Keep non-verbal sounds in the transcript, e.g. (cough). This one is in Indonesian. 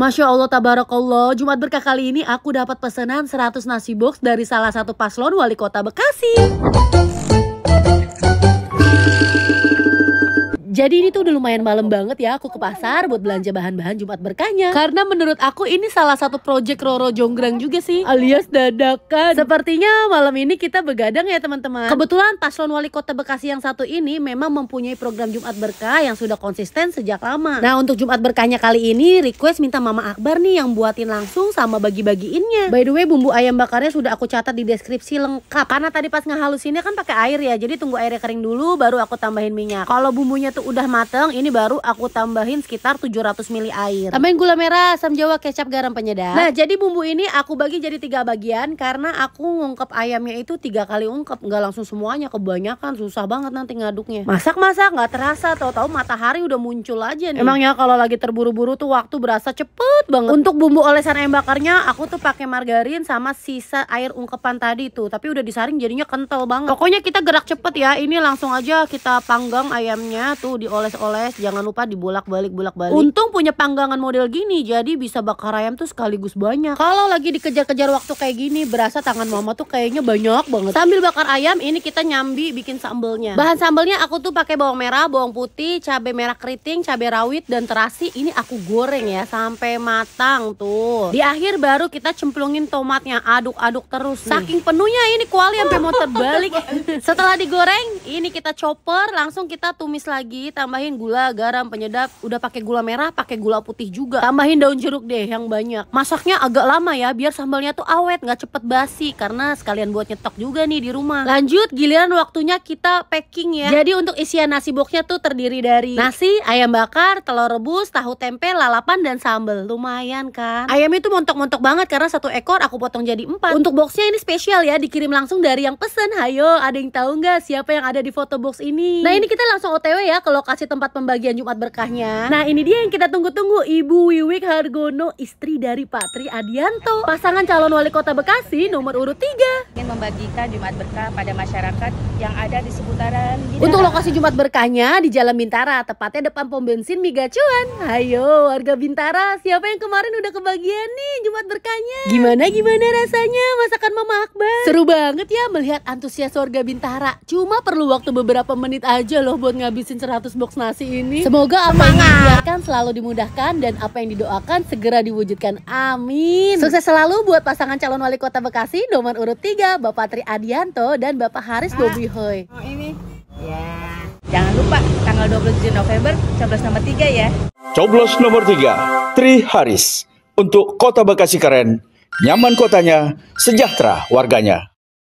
Masya Allah tabarakallah, Jumat berkah kali ini aku dapat pesanan 100 nasi box dari salah satu paslon wali kota Bekasi. Jadi ini tuh udah lumayan malam banget ya aku ke pasar buat belanja bahan-bahan Jumat berkahnya. Karena menurut aku ini salah satu project Roro Jonggrang juga sih. Alias dadakan. Sepertinya malam ini kita begadang ya teman-teman. Kebetulan paslon wali kota Bekasi yang satu ini memang mempunyai program Jumat berkah yang sudah konsisten sejak lama. Nah untuk Jumat berkahnya kali ini request minta Mama Akbar nih yang buatin langsung sama bagi-bagiinnya. By the way bumbu ayam bakarnya sudah aku catat di deskripsi lengkap. Karena tadi pas ngehalusinnya kan pakai air ya. Jadi tunggu airnya kering dulu baru aku tambahin minyak. Kalau bumbunya tuh itu udah mateng, ini baru aku tambahin sekitar 700 ml air. Tambahin gula merah, asam jawa, kecap, garam penyedap. Nah, jadi bumbu ini aku bagi jadi tiga bagian karena aku ngungkep ayamnya itu tiga kali ungkep, nggak langsung semuanya, kebanyakan susah banget nanti ngaduknya. Masak-masak nggak terasa, tahu tau matahari udah muncul aja nih. emangnya kalau lagi terburu-buru tuh waktu berasa cepet banget. Untuk bumbu olesan ayam bakarnya, aku tuh pakai margarin sama sisa air ungkepan tadi tuh, tapi udah disaring jadinya kental banget. Pokoknya kita gerak cepet ya, ini langsung aja kita panggang ayamnya tuh tuh dioles-oles, jangan lupa dibolak-balik bolak-balik. Untung punya panggangan model gini, jadi bisa bakar ayam tuh sekaligus banyak. Kalau lagi dikejar-kejar waktu kayak gini, berasa tangan mama tuh kayaknya banyak banget. Sambil bakar ayam, ini kita nyambi bikin sambelnya. Bahan sambelnya aku tuh pakai bawang merah, bawang putih, cabai merah keriting, cabai rawit dan terasi. Ini aku goreng ya sampai matang tuh. Di akhir baru kita cemplungin tomatnya, aduk-aduk terus. Saking penuhnya ini kuali sampai mau terbalik. (laughs) Setelah digoreng, ini kita chopper, langsung kita tumis lagi tambahin gula, garam, penyedap. Udah pakai gula merah, pakai gula putih juga. Tambahin daun jeruk deh yang banyak. Masaknya agak lama ya biar sambalnya tuh awet, nggak cepet basi karena sekalian buat nyetok juga nih di rumah. Lanjut giliran waktunya kita packing ya. Jadi untuk isian nasi boxnya tuh terdiri dari nasi, ayam bakar, telur rebus, tahu tempe, lalapan dan sambal. Lumayan kan? Ayam itu montok-montok banget karena satu ekor aku potong jadi empat. Untuk boxnya ini spesial ya, dikirim langsung dari yang pesen. Hayo, ada yang tahu nggak siapa yang ada di foto box ini? Nah ini kita langsung OTW ya ke ke lokasi tempat pembagian Jumat berkahnya. Nah, ini dia yang kita tunggu-tunggu, Ibu Wiwik Hargono, istri dari Pak Tri Adianto, pasangan calon wali kota Bekasi nomor urut 3. Ingin membagikan Jumat berkah pada masyarakat yang ada di seputaran Untuk lokasi Jumat berkahnya di Jalan Bintara, tepatnya depan pom bensin Migacuan. Ayo, warga Bintara, siapa yang kemarin udah kebagian nih Jumat berkahnya? Gimana gimana rasanya masakan Mama Akbar? Seru banget ya melihat antusias warga Bintara. Cuma perlu waktu beberapa menit aja loh buat ngabisin 100 100 box nasi ini. Semoga apa yang didoakan selalu dimudahkan dan apa yang didoakan segera diwujudkan. Amin. Sukses selalu buat pasangan calon wali kota Bekasi nomor urut 3 Bapak Tri Adianto dan Bapak Haris ah. Bobi Hoy. Oh ini. Ya. Jangan lupa tanggal 27 November coblos nomor 3 ya. Coblos nomor 3 Tri Haris untuk Kota Bekasi keren, nyaman kotanya, sejahtera warganya.